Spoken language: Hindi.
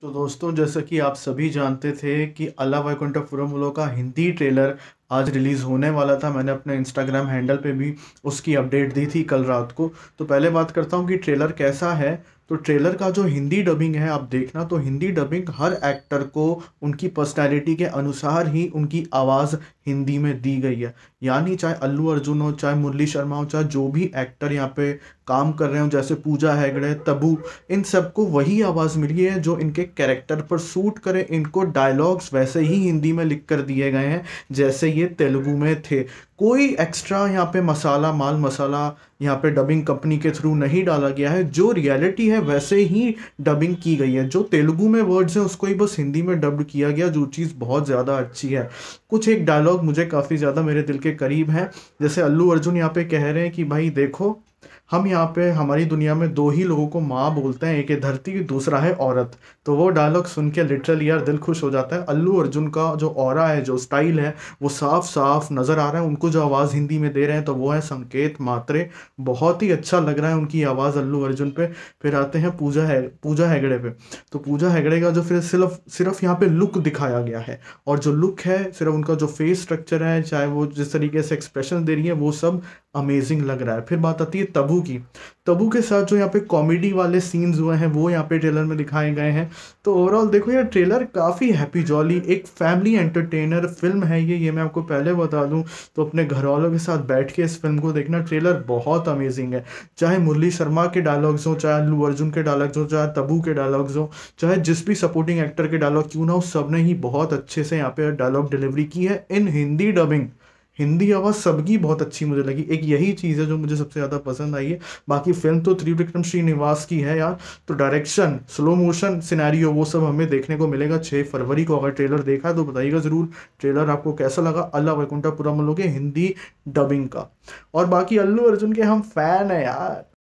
तो दोस्तों जैसा कि आप सभी जानते थे कि अल्लाह वैकुंठपुरम का हिंदी ट्रेलर आज रिलीज़ होने वाला था मैंने अपने इंस्टाग्राम हैंडल पे भी उसकी अपडेट दी थी कल रात को तो पहले बात करता हूँ कि ट्रेलर कैसा है तो ट्रेलर का जो हिंदी डबिंग है आप देखना तो हिंदी डबिंग हर एक्टर को उनकी पर्सनैलिटी के अनुसार ही उनकी आवाज़ हिंदी में दी गई है यानी चाहे अल्लू अर्जुन हो चाहे मुरली शर्मा हो चाहे जो भी एक्टर यहाँ पे काम कर रहे हो जैसे पूजा हैगड़े तबू इन सबको वही आवाज़ मिली है जो इनके कैरेक्टर पर सूट करे इनको डायलॉग्स वैसे ही हिंदी में लिख कर दिए गए हैं जैसे ये तेलुगु में थे कोई एक्स्ट्रा यहाँ पे मसाला माल मसाला यहाँ पे डबिंग कंपनी के थ्रू नहीं डाला गया है जो रियलिटी है वैसे ही डबिंग की गई है जो तेलुगु में वर्ड्स हैं उसको ही बस हिंदी में डब्ड किया गया जो चीज़ बहुत ज़्यादा अच्छी है कुछ एक डायलॉग मुझे काफ़ी ज़्यादा मेरे दिल के करीब है जैसे अल्लू अर्जुन यहाँ पे कह रहे हैं कि भाई देखो हम यहाँ पे हमारी दुनिया में दो ही लोगों को माँ बोलते हैं एक है धरती दूसरा है औरत तो वो डायलॉग सुन के लिटरल यार दिल खुश हो जाता है अल्लू अर्जुन का जो और है जो स्टाइल है वो साफ साफ नज़र आ रहा है उनको जो आवाज़ हिंदी में दे रहे हैं तो वो है संकेत मात्रे बहुत ही अच्छा लग रहा है उनकी आवाज़ अल्लू अर्जुन पे फिर आते हैं पूजा है पूजा हैगड़े पे तो पूजा हैगड़े का जो फिर सिर्फ सिर्फ यहाँ पे लुक दिखाया गया है और जो लुक है सिर्फ उनका जो फेस स्ट्रक्चर है चाहे वो जिस तरीके से एक्सप्रेशन दे रही है वो सब अमेजिंग लग रहा है फिर बात आती है तबू की तबू के साथ जो यहाँ पे कॉमेडी वाले सीन्स हुए हैं वो यहाँ पे ट्रेलर में दिखाए गए हैं तो ओवरऑल देखो यार ट्रेलर काफ़ी हैप्पी जॉली एक फैमिली एंटरटेनर फिल्म है ये ये मैं आपको पहले बता दूँ तो अपने घर वालों के साथ बैठ के इस फिल्म को देखना ट्रेलर बहुत अमेजिंग है चाहे मुरली शर्मा के डायलॉग्स हों चाहे अल्लू अर्जुन के डायलॉग्स हों चाहे तबू के डायलॉग्स हों चाहे जिस भी सपोर्टिंग एक्टर के डायलॉग क्यों ना हो सब ने ही बहुत अच्छे से यहाँ पे डायलॉग डिलीवरी की है इन हिंदी डबिंग हिंदी आवाज़ सबकी बहुत अच्छी मुझे लगी एक यही चीज़ है जो मुझे सबसे ज़्यादा पसंद आई है बाकी फिल्म तो त्रिविक्रम श्रीनिवास की है यार तो डायरेक्शन स्लो मोशन सिनेरियो वो सब हमें देखने को मिलेगा छः फरवरी को अगर ट्रेलर देखा तो बताइएगा ज़रूर ट्रेलर आपको कैसा लगा अल्लाह वैकुंठापुरा मलोगे हिंदी डबिंग का और बाकी अल्लू अर्जुन के हम फैन हैं यार